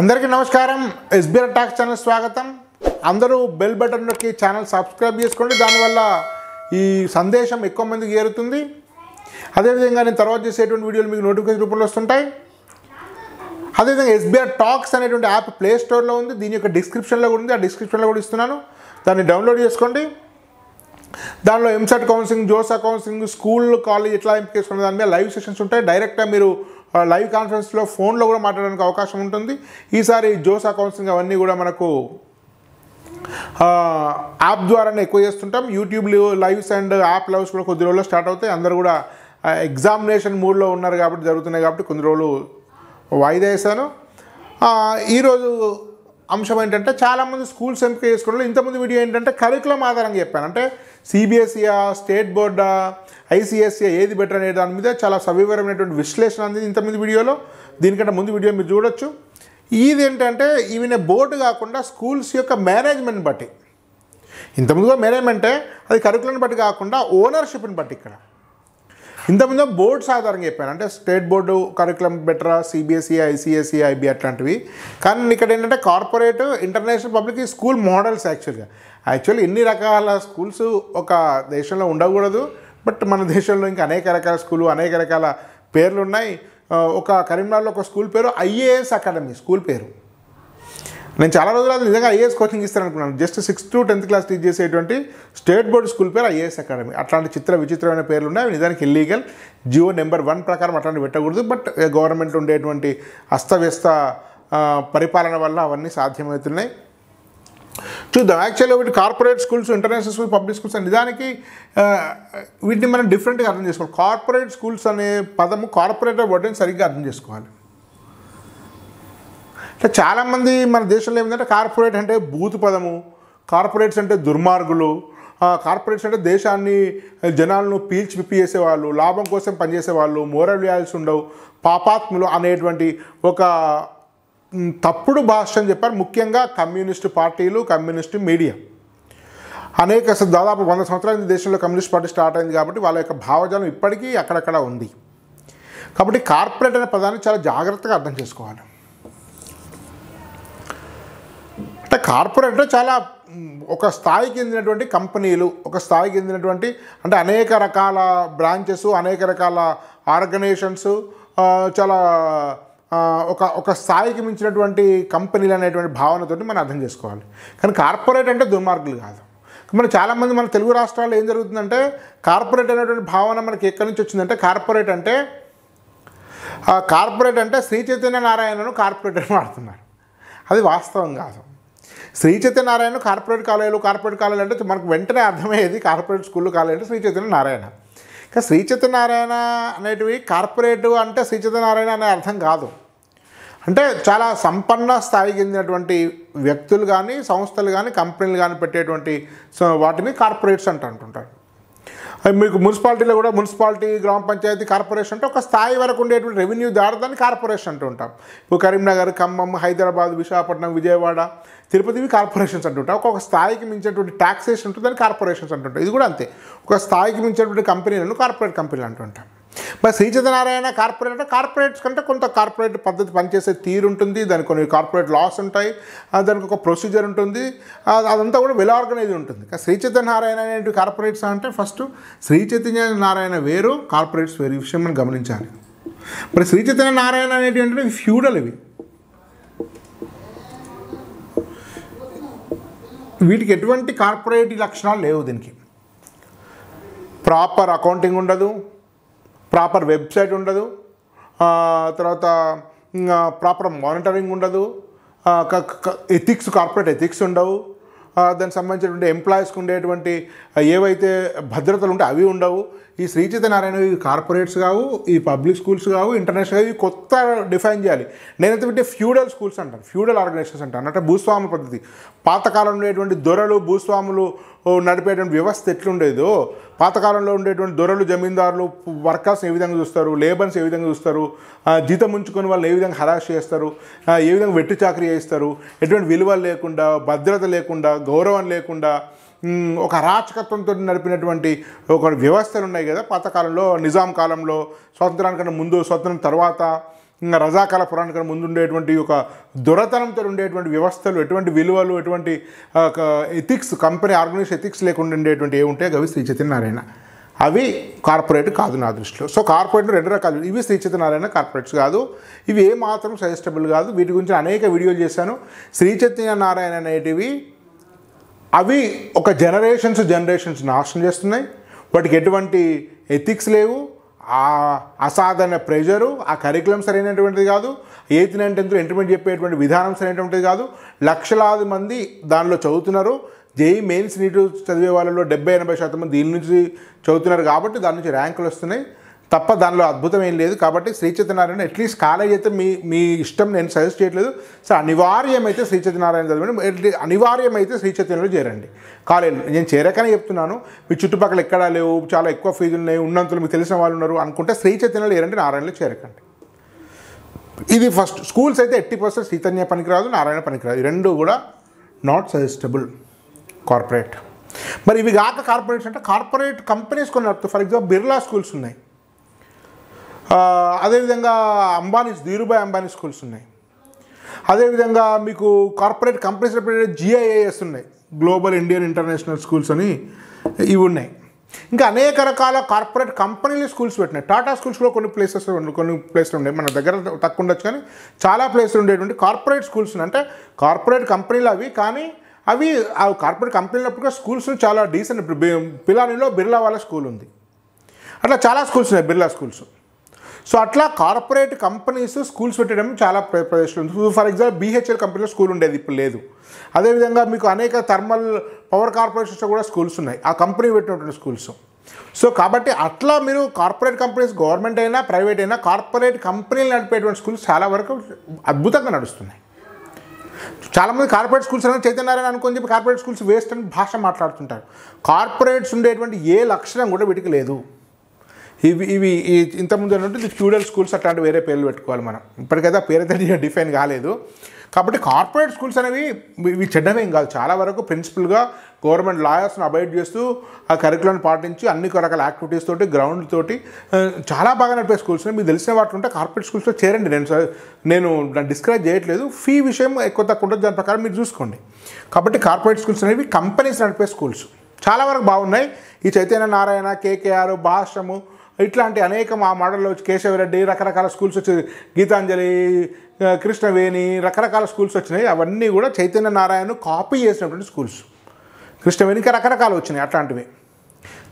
అందరికీ నమస్కారం SBR talks channel స్వాగతం అందరూ బెల్ బటన్ నొక్కి ఛానల్ సబ్స్క్రైబ్ చేసుకోండి దానివల్ల ఈ సందేశం ఎక్కువ మందికి ఏరుతుంది అదేవిధంగా నేను తర్వాత చేసేటువంటి వీడియోలు మీకు నోటిఫికేషన్ రూపంలో వస్తుంటాయి అదేవిధంగా ఎస్బీఆర్ టాక్స్ అనేటువంటి యాప్ ప్లే స్టోర్లో ఉంది దీని యొక్క డిస్క్రిప్షన్లో కూడా ఉంది ఆ డిస్క్రిప్షన్లో కూడా ఇస్తున్నాను దాన్ని డౌన్లోడ్ చేసుకోండి దానిలో EAMCET counselling JoSAA counselling school college ఎట్లా ఎంపిక చేసుకున్న దాని మీద లైవ్ సెషన్స్ ఉంటాయి డైరెక్ట్గా మీరు లైవ్ కాన్ఫరెన్స్లో ఫోన్లో కూడా మాట్లాడడానికి అవకాశం ఉంటుంది ఈసారి జోసా కౌన్సిలింగ్ అవన్నీ కూడా మనకు యాప్ ద్వారానే ఎక్కువ చేస్తుంటాం YouTube lives and app lives కూడా కొద్ది రోజుల్లో స్టార్ట్ అవుతాయి అందరూ కూడా ఎగ్జామినేషన్ మూడ్లో ఉన్నారు కాబట్టి జరుగుతున్నాయి కాబట్టి కొన్ని రోజులు వాయిదా వేశాను ఈరోజు అంశం ఏంటంటే చాలామంది స్కూల్స్ ఎంపిక చేసుకోవడంలో ఇంతమంది వీడియో ఏంటంటే కరికులం ఆధారంగా చెప్పాను అంటే సిబిఎస్ఈయా స్టేట్ బోర్డా ఐసీఎస్ఈ ఏది బెటర్ అనే దాని మీద చాలా సవివరమైనటువంటి విశ్లేషణ అందింది ఇంతమంది వీడియోలో దీనికంటే ముందు వీడియో మీరు చూడొచ్చు ఇది ఏంటంటే ఈవిన బోర్డు కాకుండా స్కూల్స్ యొక్క మేనేజ్మెంట్ బట్టి ఇంతకుముందుగా మేనేజ్మెంటే అది కరికులను బట్టి కాకుండా ఓనర్షిప్ని బట్టి ఇక్కడ ఇంతకుముందు బోర్డ్స్ ఆధారంగా చెప్పాను అంటే స్టేట్ బోర్డు కరికులం బెటరా సిబిఎస్ఈ ఐసిఎస్ఈ ఐబి అట్లాంటివి కానీ ఇక్కడ ఏంటంటే corporate international public school models యాక్చువల్గా యాక్చువల్లీ ఎన్ని రకాల స్కూల్స్ ఒక దేశంలో ఉండకూడదు బట్ మన దేశంలో ఇంకా అనేక రకాల స్కూలు అనేక రకాల పేర్లు ఉన్నాయి ఒక కరీంనగర్లో ఒక స్కూల్ పేరు ఐఏఎస్ అకాడమీ స్కూల్ పేరు నేను చాలా రోజుల నిజంగా ఐఏఎస్ కోచింగ్ ఇస్తాను అనుకున్నాను just sixth to tenth class teach చేసేటువంటి స్టేట్ బోర్డు స్కూల్ పేరు ఐఏఎస్ అకాడమీ అట్లాంటి చిత్ర విచిత్రమైన పేర్లు ఉన్నాయి అవి నిజానికి ఇల్లీగల్ జియో నెంబర్ వన్ ప్రకారం అట్లాంటివి పెట్టకూడదు బట్ గవర్నమెంట్ ఉండేటువంటి అస్తవ్యస్త పరిపాలన వల్ల అవన్నీ సాధ్యమవుతున్నాయి చూద్దాం యాక్చువల్గా వీటి corporate schools international schools public schools నిజానికి వీటిని మనం డిఫరెంట్గా అర్థం చేసుకోవాలి కార్పొరేట్ స్కూల్స్ అనే పదము కార్పొరేటర్ వర్డ్ని సరిగ్గా అర్థం చేసుకోవాలి అంటే చాలామంది మన దేశంలో ఏమిటంటే కార్పొరేట్ అంటే బూతు పదము కార్పొరేట్స్ అంటే దుర్మార్గులు కార్పొరేట్స్ అంటే దేశాన్ని జనాలను పీల్చి పిప్పి చేసేవాళ్ళు లాభం కోసం పనిచేసేవాళ్ళు మోరల్ వ్యాల్స్ ఉండవు పాపాత్ములు అనేటువంటి ఒక తప్పుడు భాష అని చెప్పారు ముఖ్యంగా కమ్యూనిస్టు పార్టీలు కమ్యూనిస్టు మీడియా అనేక దాదాపు వంద సంవత్సరాల దేశంలో కమ్యూనిస్ట్ పార్టీ స్టార్ట్ అయింది కాబట్టి వాళ్ళ యొక్క భావజాలం ఇప్పటికీ అక్కడక్కడ ఉంది కాబట్టి కార్పొరేట్ అనే పదాన్ని చాలా జాగ్రత్తగా అర్థం చేసుకోవాలి కార్పొరేట్ చాలా ఒక స్థాయికి చెందినటువంటి కంపెనీలు ఒక స్థాయికి చెందినటువంటి అంటే అనేక రకాల బ్రాంచెస్ అనేక రకాల ఆర్గనైజేషన్స్ చాలా ఒక ఒక స్థాయికి మించినటువంటి కంపెనీలు అనేటువంటి భావనతోటి మనం అర్థం చేసుకోవాలి కానీ కార్పొరేట్ అంటే దుర్మార్గులు కాదు మన చాలామంది మన తెలుగు రాష్ట్రాల్లో ఏం జరుగుతుందంటే కార్పొరేట్ అనేటువంటి భావన మనకి ఎక్కడి నుంచి వచ్చిందంటే కార్పొరేట్ అంటే కార్పొరేట్ అంటే శ్రీ చైతన్య నారాయణను కార్పొరేట్ అని వాడుతున్నారు అది వాస్తవం కాదు శ్రీ చైతన్యనారాయణ కార్పొరేట్ కాలేజీలు కార్పొరేట్ కాలేజీలు అంటే మనకు వెంటనే అర్థమయ్యేది కార్పొరేట్ స్కూళ్ళు కాలేజ్ అంటే శ్రీ చైతన్యనారాయణ ఇంకా శ్రీ చైతన్యనారాయణ అనేటివి కార్పొరేట్ అంటే శ్రీ చైతన్యనారాయణ అనే అర్థం కాదు అంటే చాలా సంపన్న స్థాయి చెందినటువంటి వ్యక్తులు కానీ సంస్థలు కానీ కంపెనీలు కానీ పెట్టేటువంటి వాటిని కార్పొరేట్స్ అంటూ అంటుంటారు మీకు మున్సిపాలిటీలో కూడా మున్సిపాలిటీ గ్రామ పంచాయతీ కార్పొరేషన్ అంటే ఒక స్థాయి వరకు ఉండేటువంటి రెవెన్యూ దాడదాన్ని కార్పొరేషన్ అంటూ ఉంటాం ఇప్పుడు కరీంనగర్ ఖమ్మం హైదరాబాద్ విశాఖపట్నం విజయవాడ తిరుపతివి కార్పొరేషన్స్ అంటుంటాం ఒక్కొక్క స్థాయికి మించినటువంటి ట్యాక్సేషన్ ఉంటుంది దాన్ని కార్పొరేషన్స్ అంటుంటాం ఇది కూడా అంతే ఒక స్థాయికి మించినటువంటి కంపెనీలను కార్పొరేట్ కంపెనీలు అంటుంటాం మరి శ్రీ చంద్రనారాయణ కార్పొరేట్ కార్పొరేట్స్ కంటే కొంత కార్పొరేట్ పద్ధతి పనిచేసే తీరు ఉంటుంది దానికి కొన్ని కార్పొరేట్ లాస్ ఉంటాయి దానికి ఒక ప్రొసీజర్ ఉంటుంది అదంతా కూడా వెల్ ఆర్గనైజ్ ఉంటుంది శ్రీ చైతన్యనారాయణ అనేటువంటి కార్పొరేట్స్ అంటే ఫస్ట్ శ్రీ చైతన్య నారాయణ వేరు కార్పొరేట్స్ వేరు ఈ విషయం మనం గమనించాలి మరి శ్రీ చైతన్య నారాయణ అనేటువంటి ఫ్యూడల్ ఇవి వీటికి ఎటువంటి కార్పొరేట్ లక్షణాలు లేవు దీనికి ప్రాపర్ అకౌంటింగ్ ఉండదు ప్రాపర్ వెబ్సైట్ ఉండదు తర్వాత ప్రాపర్ మానిటరింగ్ ఉండదు ఎథిక్స్ కార్పొరేట్ ఎథిక్స్ ఉండవు దానికి సంబంధించినటువంటి ఎంప్లాయీస్కి ఉండేటువంటి ఏవైతే భద్రతలు ఉంటాయి అవి ఉండవు ఈ శ్రీ చైతన్యనారాయణ ఇవి కార్పొరేట్స్ కావు ఈ పబ్లిక్ స్కూల్స్ కావు ఇంటర్నేషనల్ ఇవి కొత్త డిఫైన్ చేయాలి నేనైతే పెట్టే ఫ్యూడల్ స్కూల్స్ అంటాను ఫ్యూడల్ ఆర్గనైజేషన్స్ అంటాను అంటే భూస్వాముల పద్ధతి పాతకాలంలో ఉండేటువంటి దొరలు భూస్వాములు నడిపేటువంటి వ్యవస్థ ఎట్లుండేదో పాతకాలంలో ఉండేటువంటి దొరలు జమీందారులు వర్కర్స్ ఏ విధంగా చూస్తారు లేబర్స్ ఏ విధంగా చూస్తారు జీతం ఉంచుకుని వాళ్ళు ఏ విధంగా హరాష్ చేస్తారు ఏ విధంగా వెట్టి చాకరీ చేస్తారు ఎటువంటి విలువలు లేకుండా భద్రత లేకుండా గౌరవం లేకుండా ఒక అరాచకత్వంతో నడిపినటువంటి ఒక వ్యవస్థలు ఉన్నాయి కదా పాతకాలంలో నిజాం కాలంలో స్వాతంత్రానికన్నా ముందు స్వతంత్రం తర్వాత ఇంకా రజాకాల పురాణికం ముందు ఉండేటువంటి ఒక దొరతనంతో ఉండేటువంటి వ్యవస్థలు ఎటువంటి విలువలు ఎటువంటి ఎథిక్స్ కంపెనీ ఆర్గనైజ్ ఎథిక్స్ లేకుండా ఉండేటువంటి ఏముంటాయి అవి శ్రీ చైతన్యనారాయణ అవి కార్పొరేట్ కాదు నా దృష్టిలో సో కార్పొరేట్ రెండు రకాలు ఇవి శ్రీ చైతన్యనారాయణ కార్పొరేట్స్ కాదు ఇవి ఏమాత్రం సజెస్టబుల్ కాదు వీటి గురించి అనేక వీడియోలు చేశాను శ్రీ చైతన్యనారాయణ అనేటివి అవి ఒక జనరేషన్స్ జనరేషన్స్ నాశనం చేస్తున్నాయి వాటికి ఎటువంటి ఎథిక్స్ లేవు ఆ అసాధారణ ప్రెషరు ఆ కరికులం సరైనటువంటిది కాదు ఎయిత్ నైన్ టెన్త్ ఇంటర్మీడియట్ చెప్పేటువంటి విధానం సరైనటువంటిది కాదు లక్షలాది మంది దానిలో చదువుతున్నారు జేఈ మెయిన్స్ నీటు చదివే వాళ్ళలో డెబ్బై ఎనభై శాతం మంది దీని నుంచి చదువుతున్నారు కాబట్టి దాని నుంచి ర్యాంకులు వస్తున్నాయి తప్ప దానిలో అద్భుతం ఏం లేదు కాబట్టి శ్రీ చైతన్యనారాయణ అట్లీస్ట్ కాలేజ్ అయితే మీ మీ ఇష్టం నేను సజెస్ట్ చేయట్లేదు సో అనివార్యమైతే శ్రీ చైతన్యనారాయణ చదవండి అనివార్యమైతే శ్రీ చేరండి కాలేజ్ నేను చేరకనే చెప్తున్నాను మీ చుట్టుపక్కల ఎక్కడా లేవు చాలా ఎక్కువ ఫీజులు ఉన్నాయి ఉన్నంతలు మీకు తెలిసిన వాళ్ళు ఉన్నారు అనుకుంటే శ్రీ చేరండి నారాయణలో చేరకండి ఇది ఫస్ట్ స్కూల్స్ అయితే ఎట్టి పర్సెంట్ సీతన్య పనికిరాదు నారాయణ పనికిరాదు రెండు కూడా నాట్ సజెస్టబుల్ కార్పొరేట్ మరి ఇవి కాక కార్పొరేట్స్ అంటే కార్పొరేట్ కంపెనీస్ కొన్ని ఫర్ ఎగ్జాంపుల్ బిర్లా స్కూల్స్ ఉన్నాయి అదేవిధంగా అంబానీస్ ధీరుభాయ్ అంబానీ స్కూల్స్ ఉన్నాయి అదేవిధంగా మీకు కార్పొరేట్ కంపెనీస్ జిఐఏఎస్ ఉన్నాయి గ్లోబల్ ఇండియన్ ఇంటర్నేషనల్ స్కూల్స్ అని ఇవి ఉన్నాయి ఇంకా అనేక రకాల కార్పొరేట్ కంపెనీలు స్కూల్స్ పెట్టినాయి టాటా స్కూల్స్ కూడా కొన్ని ప్లేసెస్ కొన్ని ప్లేస్లు ఉన్నాయి మన దగ్గర తక్కువ ఉండొచ్చు కానీ చాలా ప్లేస్లు ఉండేటువంటి కార్పొరేట్ స్కూల్స్ అంటే కార్పొరేట్ కంపెనీలు అవి కానీ అవి ఆ కార్పొరేట్ కంపెనీలప్పుడు స్కూల్స్ చాలా డీసెంట్ ఇప్పుడు పిలానీలో బిర్లా వాళ్ళ స్కూల్ ఉంది అట్లా చాలా స్కూల్స్ ఉన్నాయి బిర్లా స్కూల్స్ సో అట్లా కార్పొరేట్ కంపెనీస్ స్కూల్స్ పెట్టడం చాలా ప్రదేశంలో ఉంది ఫర్ ఎగ్జాంపుల్ బీహెచ్ఎల్ కంపెనీలో స్కూల్ ఉండేది ఇప్పుడు లేదు అదేవిధంగా మీకు అనేక థర్మల్ పవర్ కార్పొరేషన్స్లో కూడా స్కూల్స్ ఉన్నాయి ఆ కంపెనీ పెట్టినటువంటి స్కూల్స్ సో కాబట్టి అట్లా మీరు కార్పొరేట్ కంపెనీస్ గవర్నమెంట్ అయినా ప్రైవేట్ అయినా కార్పొరేట్ కంపెనీలు నడిపేటువంటి స్కూల్స్ చాలా వరకు అద్భుతంగా నడుస్తున్నాయి చాలామంది కార్పొరేట్ స్కూల్స్ అనేది చైతన్యారాయణ అనుకుని చెప్పి కార్పొరేట్ స్కూల్స్ వేస్ట్ అని భాష మాట్లాడుతుంటారు కార్పొరేట్స్ ఉండేటువంటి ఏ లక్షణం కూడా వీటికి లేదు ఇవి ఇవి ఇంతకుముందు ఏంటంటే ఫ్యూడల్ స్కూల్స్ అట్లాంటి వేరే పేర్లు పెట్టుకోవాలి మనం ఇప్పటికైతే పేరు అయితే డిఫైన్ కాలేదు కాబట్టి కార్పొరేట్ స్కూల్స్ అనేవి ఇవి చెడ్డమేం కాదు చాలా వరకు ప్రిన్సిపల్గా గవర్నమెంట్ లాయర్స్ని అవాయిడ్ చేస్తూ ఆ కరికులంని పాటించి అన్ని రకాల యాక్టివిటీస్ తోటి గ్రౌండ్ తోటి చాలా బాగా నడిపే స్కూల్స్ మీకు తెలిసిన వాటి ఉంటే కార్పొరేట్ స్కూల్స్లో చేరండి నేను నేను డిస్క్రైబ్ చేయట్లేదు ఫీ విషయం ఎక్కువ తక్కువ ఉంటుంది దాని ప్రకారం మీరు చూసుకోండి కాబట్టి కార్పొరేట్ స్కూల్స్ అనేవి కంపెనీస్ నడిపే స్కూల్స్ చాలా వరకు బాగున్నాయి ఈ చైతన్య నారాయణ కేకేఆర్ భాష్యము ఇట్లాంటి అనేక మా మోడల్లో కేశవరెడ్డి రకరకాల స్కూల్స్ వచ్చేది గీతాంజలి కృష్ణవేణి రకరకాల స్కూల్స్ వచ్చినాయి అవన్నీ కూడా చైతన్య నారాయణ కాపీ చేసినటువంటి స్కూల్స్ కృష్ణవేణి ఇంకా రకరకాలు వచ్చినాయి అట్లాంటివి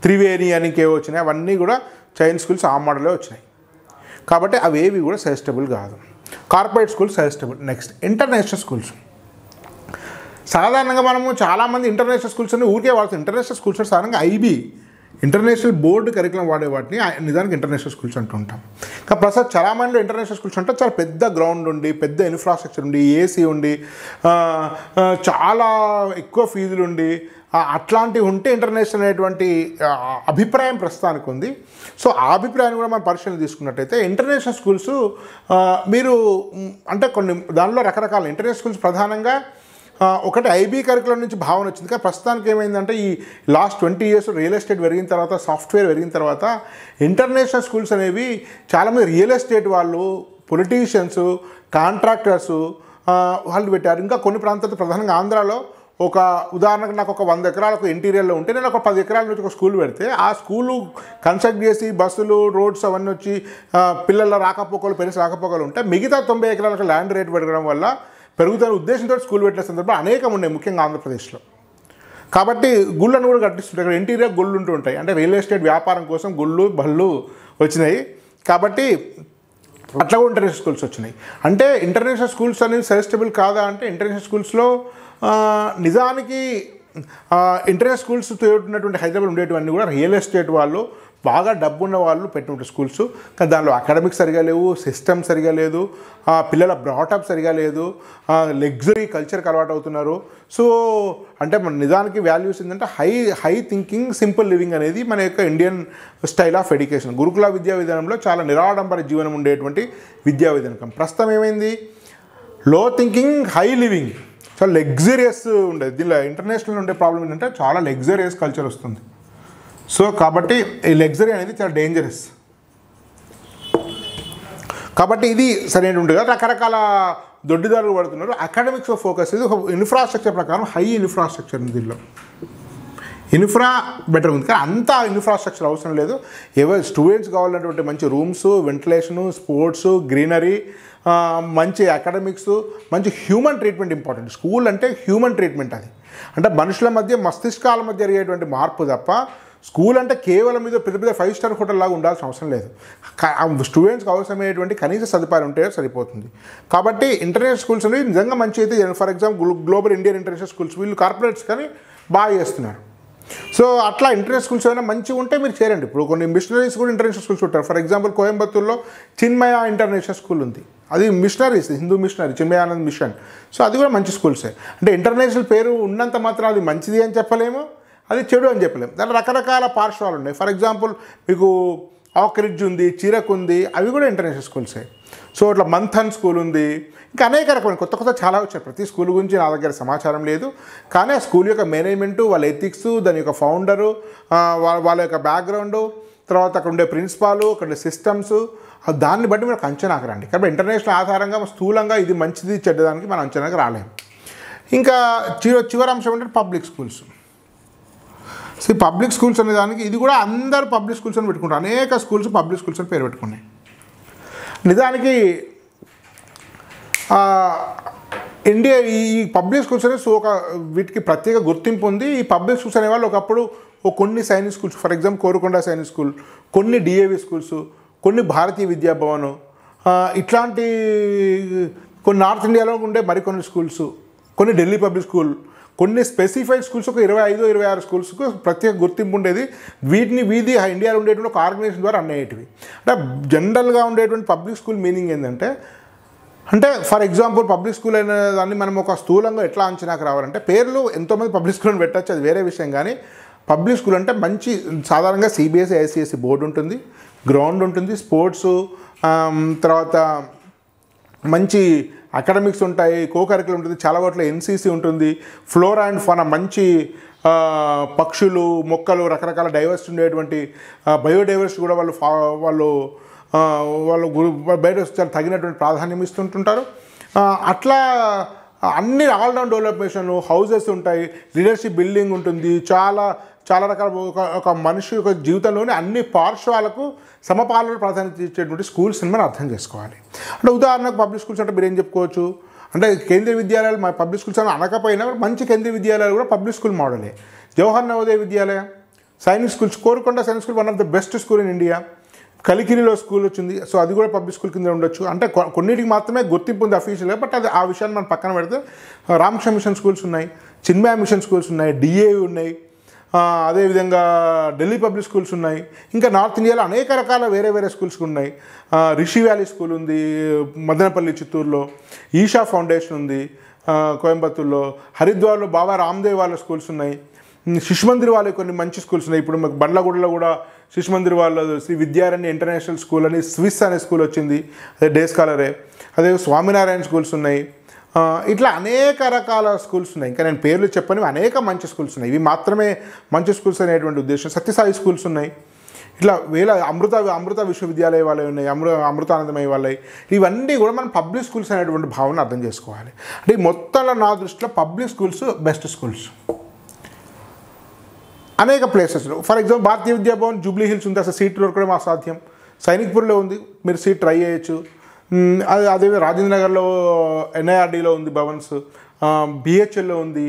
త్రివేణి అని ఇంకేవో వచ్చినాయి అవన్నీ కూడా చైన్ స్కూల్స్ ఆ మోడలే వచ్చినాయి కాబట్టి అవేవి కూడా సజెస్టబుల్ కాదు corporate schools suggestable next international schools సాధారణంగా మనము చాలామంది ఇంటర్నేషనల్ స్కూల్స్ అని ఊరికే వాళ్ళు ఇంటర్నేషనల్ స్కూల్స్ సాధారణంగా ఐబీ ఇంటర్నేషనల్ బోర్డు కరికులం వాడే వాటిని నిజానికి ఇంటర్నేషనల్ స్కూల్స్ అంటుంటాం కానీ ప్రసాద్ చరామాన్లో ఇంటర్నేషనల్ స్కూల్స్ అంటే చాలా పెద్ద గ్రౌండ్ ఉండి పెద్ద ఇన్ఫ్రాస్ట్రక్చర్ ఉండి ఏసీ ఉండి చాలా ఎక్కువ ఫీజులు ఉండి అట్లాంటివి ఉంటే ఇంటర్నేషనల్ అనేటువంటి అభిప్రాయం ప్రస్తుతానికి ఉంది సో ఆ అభిప్రాయాన్ని కూడా మనం పరిశీలన తీసుకున్నట్టయితే ఇంటర్నేషనల్ స్కూల్స్ మీరు అంటే కొన్ని దానిలో రకరకాల ఇంటర్నేషనల్ స్కూల్స్ ప్రధానంగా ఒకటి ఐబీ కరికులం నుంచి భావన వచ్చింది కానీ ప్రస్తుతానికి ఏమైందంటే ఈ last twenty years real estate పెరిగిన తర్వాత సాఫ్ట్వేర్ పెరిగిన తర్వాత ఇంటర్నేషనల్ స్కూల్స్ అనేవి చాలామంది రియల్ ఎస్టేట్ వాళ్ళు పొలిటీషియన్స్ కాంట్రాక్టర్సు వాళ్ళు పెట్టారు ఇంకా కొన్ని ప్రాంతాలు ప్రధానంగా ఆంధ్రాలో ఒక ఉదాహరణకు నాకు ఒక వంద ఎకరాలకు ఇంటీరియర్లో ఉంటే నేను ఒక పది ఎకరాల నుంచి ఒక స్కూల్ పెడితే ఆ స్కూలు కన్స్ట్రక్ట్ చేసి బస్సులు రోడ్స్ అవన్నీ వచ్చి పిల్లల రాకపోకలు పెరిసి రాకపోకలు ఉంటే మిగతా తొంభై ఎకరాలకు ల్యాండ్ రేట్ పెరగడం వల్ల పెరుగుతున్న ఉద్దేశంతో స్కూల్ పెట్టిన సందర్భం అనేకం ఉన్నాయి ముఖ్యంగా ఆంధ్రప్రదేశ్లో కాబట్టి గుళ్ళను కూడా కట్టిస్తుంటాయి అక్కడ ఇంటీరియర్ గుళ్ళు ఉంటూ ఉంటాయి అంటే రియల్ ఎస్టేట్ వ్యాపారం కోసం గుళ్ళు బళ్ళు వచ్చినాయి కాబట్టి అట్లా కూడా ఇంటర్నేషనల్ స్కూల్స్ వచ్చినాయి అంటే ఇంటర్నేషనల్ స్కూల్స్ అనేది సజెస్టబుల్ కాదా అంటే ఇంటర్నేషనల్ స్కూల్స్లో నిజానికి ఇంటర్నేషనల్ స్కూల్స్ ఉన్నటువంటి హైదరాబాద్ ఉండేటివన్నీ కూడా రియల్ ఎస్టేట్ వాళ్ళు బాగా డబ్బు ఉన్న వాళ్ళు పెట్టినట్టు స్కూల్స్ కానీ దానిలో అకాడమిక్స్ సరిగా లేవు సిస్టమ్ సరిగా లేదు పిల్లల బ్రాటప్ సరిగా లేదు లగ్జరీ కల్చర్కి అలవాటు అవుతున్నారు సో అంటే మన నిజానికి వాల్యూస్ ఏంటంటే high high thinking simple living అనేది మన యొక్క ఇండియన్ స్టైల్ ఆఫ్ ఎడ్యుకేషన్ గురుకుల విద్యా విధానంలో చాలా నిరాడంబర జీవనం ఉండేటువంటి విద్యా విధానం ప్రస్తుతం ఏమైంది లో థింకింగ్ హై లివింగ్ చాలా లగ్జరియస్ ఉండేది దీనిలో ఇంటర్నేషనల్ ఉండే ప్రాబ్లం ఏంటంటే చాలా లగ్జరియస్ కల్చర్ వస్తుంది సో కాబట్టి ఈ లగ్జరీ అనేది చాలా డేంజరస్ కాబట్టి ఇది సరైనటువంటి కదా రకరకాల దొడ్డిదారులు పడుతున్నారు అకాడమిక్స్ ఫోకస్ ఇది ఒక ఇన్ఫ్రాస్ట్రక్చర్ ప్రకారం హై ఇన్ఫ్రాస్ట్రక్చర్ ఉంది దీనిలో ఇన్ఫ్రా బెటర్ ఉంది కానీ అంత ఇన్ఫ్రాస్ట్రక్చర్ అవసరం లేదు ఎవరు స్టూడెంట్స్ కావాలన్నటువంటి మంచి రూమ్స్ వెంటిలేషను స్పోర్ట్స్ గ్రీనరీ మంచి అకాడమిక్స్ మంచి హ్యూమన్ ట్రీట్మెంట్ ఇంపార్టెంట్ స్కూల్ అంటే హ్యూమన్ ట్రీట్మెంట్ అది అంటే మనుషుల మధ్య మస్తిష్కాల మధ్య జరిగేటువంటి మార్పు తప్ప స్కూల్ అంటే కేవలం మీద పెద్ద పెద్ద ఫైవ్ స్టార్ హోటల్ లాగా ఉండాల్సిన అవసరం లేదు స్టూడెంట్స్కి అవసరమయ్యేటువంటి కనీస సదుపాయాలు ఉంటే సరిపోతుంది కాబట్టి ఇంటర్నేషనల్ స్కూల్స్ అనేవి నిజంగా మంచి అయితే for example global Indian international schools వీళ్ళు కార్పొరేట్స్ కానీ బాగా చేస్తున్నారు సో అట్లా ఇంటర్నేషనల్ స్కూల్స్ ఏమైనా మంచిగా ఉంటే మీరు చేరండి ఇప్పుడు కొన్ని మిషనరీస్ కూడా ఇంటర్నేషనల్ స్కూల్స్ ఉంటారు ఫర్ ఎగ్జాంపుల్ కోయంబత్తూర్లో చిన్మయ ఇంటర్నేషనల్ స్కూల్ ఉంది అది missionaries Hindu missionary Chinmayanand mission so అది కూడా మంచి స్కూల్సే అంటే ఇంటర్నేషనల్ పేరు ఉన్నంత మాత్రం అది మంచిది అని చెప్పలేము అది చెడు అని చెప్పలేము దాని రకరకాల పార్శ్వాలు ఉన్నాయి ఫర్ ఎగ్జాంపుల్ మీకు ఆక్రిడ్జ్ ఉంది చిరక్ ఉంది అవి కూడా ఇంటర్నేషనల్ స్కూల్సే సో ఇట్లా మంథన్ స్కూల్ ఉంది ఇంకా అనేక రకమైన కొత్త కొత్త చాలా వచ్చాయి ప్రతి స్కూల్ గురించి నా దగ్గర సమాచారం లేదు కానీ ఆ స్కూల్ యొక్క మేనేజ్మెంటు వాళ్ళ ఎథిక్స్ దాని యొక్క ఫౌండరు వాళ్ళ వాళ్ళ యొక్క బ్యాక్గ్రౌండ్ తర్వాత అక్కడ ఉండే ప్రిన్సిపాలు అక్కడ ఉండే సిస్టమ్స్ దాన్ని బట్టి మనకు అంచనాకు రండి కాబట్టి ఇంటర్నేషనల్ ఆధారంగా స్థూలంగా ఇది మంచిది చెడ్డదానికి మనం అంచనాకు రాలేము ఇంకా చివరి అంశం ఏంటంటే public schools so public schools అనే దానికి ఇది కూడా అందరు పబ్లిక్ స్కూల్స్ అని పెట్టుకుంటారు అనేక స్కూల్స్ పబ్లిక్ స్కూల్స్ అని పేరు పెట్టుకున్నాయి నిజానికి ఇండియా ఈ పబ్లిక్ స్కూల్స్ అనేది ఒక వీటికి ప్రత్యేక గుర్తింపు ఉంది ఈ పబ్లిక్ స్కూల్స్ అనేవాళ్ళు ఒకప్పుడు కొన్ని Sainik schools for example Korukonda Sainik school కొన్ని డిఏవి స్కూల్స్ కొన్ని భారతీయ విద్యాభవన్ ఇట్లాంటి కొన్ని నార్త్ ఇండియాలో ఉండే మరికొన్ని స్కూల్స్ కొన్ని ఢిల్లీ పబ్లిక్ స్కూల్ కొన్ని స్పెసిఫైడ్ స్కూల్స్ ఒక ఇరవై ఐదు ఇరవై ఆరు స్కూల్స్కు ప్రత్యేక గుర్తింపు ఉండేది వీటిని వీధి ఇండియాలో ఉండేటువంటి ఒక ఆర్గనైజేషన్ ద్వారా అన్నయ్యేటివి అంటే జనరల్గా ఉండేటువంటి పబ్లిక్ స్కూల్ మీనింగ్ ఏంటంటే అంటే ఫర్ ఎగ్జాంపుల్ పబ్లిక్ స్కూల్ అనే దాన్ని మనం ఒక స్థూలంగా ఎట్లా అంచనాకు రావాలంటే పేర్లు ఎంతోమంది పబ్లిక్ స్కూల్ని పెట్టచ్చు అది వేరే విషయం కానీ పబ్లిక్ స్కూల్ అంటే మంచి సాధారణంగా సిబిఎస్ఈ ఐసిఎస్సి బోర్డు ఉంటుంది గ్రౌండ్ ఉంటుంది స్పోర్ట్స్ తర్వాత మంచి అకాడమిక్స్ ఉంటాయి కోకరికలు ఉంటుంది చాలా వాటిలో ఎన్సీసీ ఉంటుంది ఫ్లోరా అండ్ ఫన మంచి పక్షులు మొక్కలు రకరకాల డైవర్సిటీ ఉండేటువంటి బయోడైవర్సిటీ కూడా వాళ్ళు వాళ్ళు వాళ్ళు బయట వచ్చారు తగినటువంటి ప్రాధాన్యం ఇస్తుంటుంటారు అట్లా అన్ని ఆల్రౌండ్ డెవలప్మేషన్ హౌసెస్ ఉంటాయి లీడర్షిప్ బిల్డింగ్ ఉంటుంది చాలా చాలా రకాల ఒక మనిషి యొక్క జీవితంలోని అన్ని పార్శ్వాలకు సమపాలన ప్రాధాన్యత ఇచ్చేటువంటి స్కూల్స్ని మనం అర్థం చేసుకోవాలి అంటే ఉదాహరణకు పబ్లిక్ స్కూల్స్ అంటే మీరు ఏం చెప్పుకోవచ్చు అంటే కేంద్రీయ విద్యాలయాలు మా పబ్లిక్ స్కూల్స్ అని అనకపోయినా మంచి కేంద్రీయ విద్యాలయాలు కూడా పబ్లిక్ స్కూల్ మోడలే జవహర్ నవోదయ విద్యాలయం Sainik schools Korukonda Sainik school one of the best school in India కలికిరిలో స్కూల్ వచ్చింది సో అది కూడా పబ్లిక్ స్కూల్ కింద ఉండొచ్చు అంటే కొన్నిటికి మాత్రమే గుర్తింపు ఉంది అఫీషియల్గా బట్ అది ఆ విషయాన్ని మనం పక్కన పెడితే రామకృష్ణ మిషన్ స్కూల్స్ ఉన్నాయి చిన్మయ మిషన్ స్కూల్స్ ఉన్నాయి డిఏ ఉన్నాయి అదేవిధంగా ఢిల్లీ పబ్లిక్ స్కూల్స్ ఉన్నాయి ఇంకా నార్త్ ఇండియాలో అనేక రకాల వేరే వేరే స్కూల్స్ ఉన్నాయి రిషి వ్యాలీ స్కూల్ ఉంది మదనపల్లి చిత్తూరులో ఈషా ఫౌండేషన్ ఉంది కోయంబత్తూర్లో హరిద్వార్లో బాబా రామ్దేవ్ వాళ్ళ స్కూల్స్ ఉన్నాయి శిశుమందిర్ వాళ్ళ కొన్ని మంచి స్కూల్స్ ఉన్నాయి ఇప్పుడు మాకు బండ్లగూడలో కూడా శిశుమందిర్ వాళ్ళ శ్రీ విద్యారణ్య ఇంటర్నేషనల్ స్కూల్ అని స్విస్ అనే స్కూల్ వచ్చింది అదే డే స్కాలరే అదే స్వామినారాయణ స్కూల్స్ ఉన్నాయి ఇట్లా అనేక రకాల స్కూల్స్ ఉన్నాయి ఇంకా నేను పేర్లు చెప్పని అనేక మంచి స్కూల్స్ ఉన్నాయి ఇవి మాత్రమే మంచి స్కూల్స్ అనేటువంటి ఉద్దేశం సత్యసాయి స్కూల్స్ ఉన్నాయి ఇట్లా వేల అమృత అమృత విశ్వవిద్యాలయ వాళ్ళవి ఉన్నాయి అమృ అమృతానందమయ్య వాళ్ళవి ఇవన్నీ కూడా మనం పబ్లిక్ స్కూల్స్ అనేటువంటి భావన అర్థం చేసుకోవాలి అంటే మొత్తంలో నా దృష్టిలో పబ్లిక్ స్కూల్స్ బెస్ట్ స్కూల్స్ అనేక places for example Bharatiya Vidyabhavan Jubilee Hills ఉంది అసలు సీట్ దొరకడం అసాధ్యం సైనిక్పూర్లో ఉంది మీరు సీట్ ట్రై చేయొచ్చు అది అదే రాజేంద్రనగర్లో ఎన్ఐఆర్డీలో ఉంది భవన్స్ బిహెచ్ఎల్లో ఉంది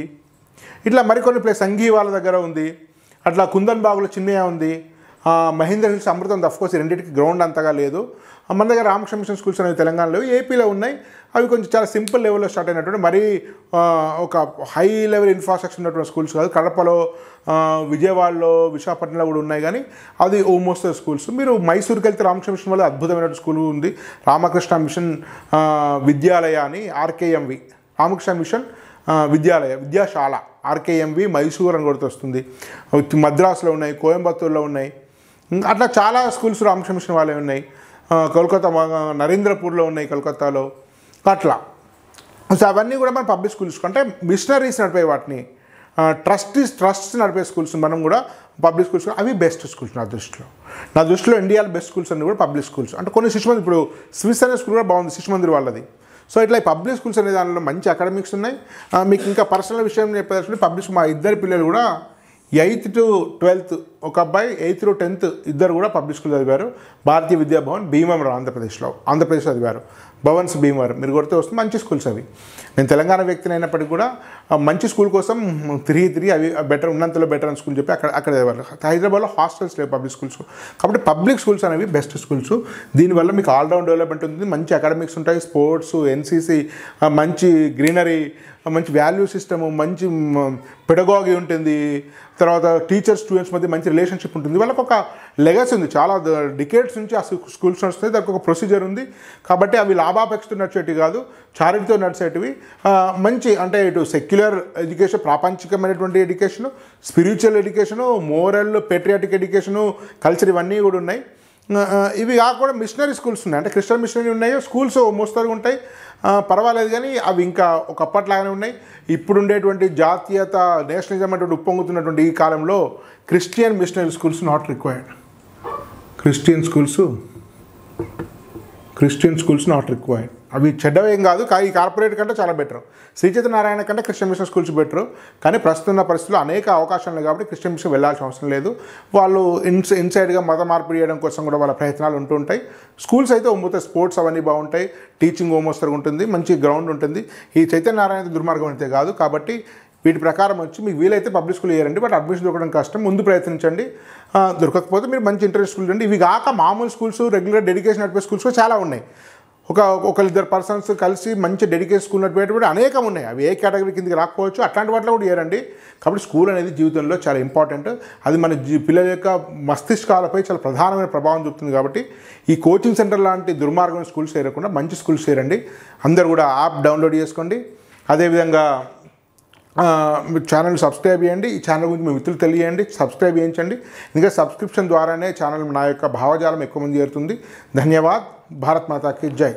ఇట్లా మరికొన్ని ప్లేస్ సంఘీవాల దగ్గర ఉంది అట్లా కుందన్ బాగులో చిన్నయ్య ఉంది మహేంద్ర హిల్స్ అమృతం దఫ్కోర్స్ రెండింటికి గ్రౌండ్ అంతగా లేదు మన దగ్గర రామకృష్ణ మిషన్ స్కూల్స్ అనేవి తెలంగాణలో ఏపీలో ఉన్నాయి అవి కొంచెం చాలా సింపుల్ లెవెల్లో స్టార్ట్ అయినటువంటి మరీ ఒక హై లెవెల్ ఇన్ఫ్రాస్ట్రక్చర్ ఉన్నటువంటి స్కూల్స్ కాదు కడపలో విజయవాడలో విశాఖపట్నంలో కూడా ఉన్నాయి కానీ అది ఓమోస్ట్ స్కూల్స్ మీరు మైసూర్కి వెళ్తే రామకృష్ణ మిషన్ వల్ల అద్భుతమైన స్కూల్ ఉంది రామకృష్ణ మిషన్ విద్యాలయ అని ఆర్కేఎంవి రామకృష్ణ మిషన్ విద్యాలయ విద్యాశాల ఆర్కేఎంవి మైసూర్ అని కూడా వస్తుంది మద్రాసులో ఉన్నాయి కోయంబత్తూరులో ఉన్నాయి అట్లా చాలా స్కూల్స్ రామకృష్ణ మిషన్ వాళ్ళే ఉన్నాయి కోల్కతా నరేంద్రపూర్లో ఉన్నాయి కోల్కతాలో అట్లా సో అవన్నీ కూడా మనం పబ్లిక్ స్కూల్స్ అంటే మిషనరీస్ నడిపే వాటిని ట్రస్టీస్ ట్రస్ట్స్ నడిపే స్కూల్స్ మనం కూడా పబ్లిక్ స్కూల్స్ అవి బెస్ట్ స్కూల్స్ నా దృష్టిలో నా దృష్టిలో ఇండియాలో బెస్ట్ స్కూల్స్ అన్నీ కూడా పబ్లిక్ స్కూల్స్ అంటే కొన్ని శిశు మందిర్ ఇప్పుడు స్విస్ అనే స్కూల్ కూడా బాగుంది శిశు మందిర్ వాళ్ళది సో ఇట్లా పబ్లిక్ స్కూల్స్ అనే దానిలో మంచి అకాడమిక్స్ ఉన్నాయి మీకు ఇంకా పర్సనల్ విషయం చెప్పేదాన్ని పబ్లిక్ మా ఇద్దరు పిల్లలు కూడా ఎయిత్ టు ట్వెల్త్ ఒక అబ్బాయి ఎయిత్ టెన్త్ ఇద్దరు కూడా పబ్లిక్ స్కూల్ చదివారు భారతీయ విద్యాభవన్ భీమవరం ఆంధ్రప్రదేశ్లో ఆంధ్రప్రదేశ్ చదివారు భవన్స్ భీమవరం మీరు కొడితే వస్తే మంచి స్కూల్స్ అవి నేను తెలంగాణ వ్యక్తిని అయినప్పటికీ కూడా మంచి స్కూల్ కోసం తిరిగి తిరిగి అవి బెటర్ ఉన్నంతలో బెటర్ అని స్కూల్ చెప్పి అక్కడ అక్కడ చదివారు హైదరాబాద్లో హాస్టల్స్ లేవు పబ్లిక్ స్కూల్స్ కాబట్టి పబ్లిక్ స్కూల్స్ అనేవి బెస్ట్ స్కూల్స్ దీనివల్ల మీకు ఆల్రౌండ్ డెవలప్మెంట్ ఉంటుంది మంచి అకాడమిక్స్ ఉంటాయి స్పోర్ట్స్ ఎన్సీసీ మంచి గ్రీనరీ మంచి వాల్యూ సిస్టము మంచి పెడగోగి ఉంటుంది తర్వాత టీచర్స్ స్టూడెంట్స్ మధ్య మంచి రిలేషన్షిప్ ఉంటుంది వాళ్ళకి ఒక లెగసీ ఉంది చాలా డికేట్స్ నుంచి ఆ స్కూల్స్ నడుస్తుంది దానికి ఒక ప్రొసీజర్ ఉంది కాబట్టి అవి లాభాపేక్షతో నడిచేటివి కాదు చారిటీతో నడిచేటివి మంచి అంటే ఇటు సెక్యులర్ ఎడ్యుకేషన్ ప్రాపంచికమైనటువంటి education spiritual education moral patriotic education culture ఇవన్నీ కూడా ఉన్నాయి ఇవి కాకుండా మిషనరీ స్కూల్స్ ఉన్నాయి అంటే క్రిస్టియన్ మిషనరీ ఉన్నాయి స్కూల్స్ మోస్తరుగా ఉంటాయి పర్వాలేదు కానీ అవి ఇంకా ఒకప్పట్లాగానే ఉన్నాయి ఉండేటువంటి జాతీయత నేషనలిజం అటువంటి ఉప్పొంగుతున్నటువంటి ఈ కాలంలో Christian missionary schools not required Christian schools Christian schools not required అవి చెడ్డవేం కాదు కానీ ఈ కార్పొరేట్ కంటే చాలా బెటర్ శ్రీచేత నారాయణ కంటే క్రిస్టియన్ మిషన్ స్కూల్స్ బెటర్ కానీ ప్రస్తుతం ఉన్న పరిస్థితుల్లో అనేక అవకాశాలు కాబట్టి క్రిస్టియన్ మిషన్ వెళ్ళాల్సిన అవసరం లేదు వాళ్ళు ఇన్స్ ఇన్సైడ్గా మత మార్పిడి చేయడం కోసం కూడా వాళ్ళ ప్రయత్నాలు ఉంటుంటాయి స్కూల్స్ అయితే ఉమ్ముతాయి స్పోర్ట్స్ అవన్నీ బాగుంటాయి టీచింగ్ హోమోస్తర్ ఉంటుంది మంచి గ్రౌండ్ ఉంటుంది ఈ చైతన్య నారాయణ దుర్మార్గం అయితే కాదు కాబట్టి వీటి ప్రకారం వచ్చి మీకు వీలైతే పబ్లిక్ స్కూల్ వేయరండి బట్ అడ్మిషన్ దొరకడం కష్టం ముందు ప్రయత్నించండి దొరకకపోతే మీరు మంచి ఇంటర్నెట్ స్కూల్ అండి ఇవి కాక మామూలు స్కూల్స్ రెగ్యులర్ డెడికేషన్ నడిపే స్కూల్స్ చాలా ఉన్నాయి ఒక ఒకరిద్దరు పర్సన్స్ కలిసి మంచి డెడికేట్ స్కూల్ నడిపేటువంటి అనేకం ఉన్నాయి అవి ఏ కేటగిరీ కిందకి రాకపోవచ్చు అట్లాంటి వాటిలో కూడా ఏరండి కాబట్టి స్కూల్ అనేది జీవితంలో చాలా ఇంపార్టెంట్ అది మన పిల్లల యొక్క మస్తిష్కాలపై చాలా ప్రధానమైన ప్రభావం చూపుతుంది కాబట్టి ఈ కోచింగ్ సెంటర్ లాంటి దుర్మార్గమైన స్కూల్స్ చేరకుండా మంచి స్కూల్స్ చేరండి అందరు కూడా యాప్ డౌన్లోడ్ చేసుకోండి అదేవిధంగా ఛానల్ సబ్స్క్రైబ్ చేయండి ఈ ఛానల్ గురించి మీ మిత్రులు తెలియండి సబ్స్క్రైబ్ చేయించండి ఇంకా సబ్స్క్రిప్షన్ ద్వారానే ఛానల్ నా యొక్క భావజాలం ఎక్కువ మంది చేరుతుంది ధన్యవాద్ భారత్ మాతాకి జై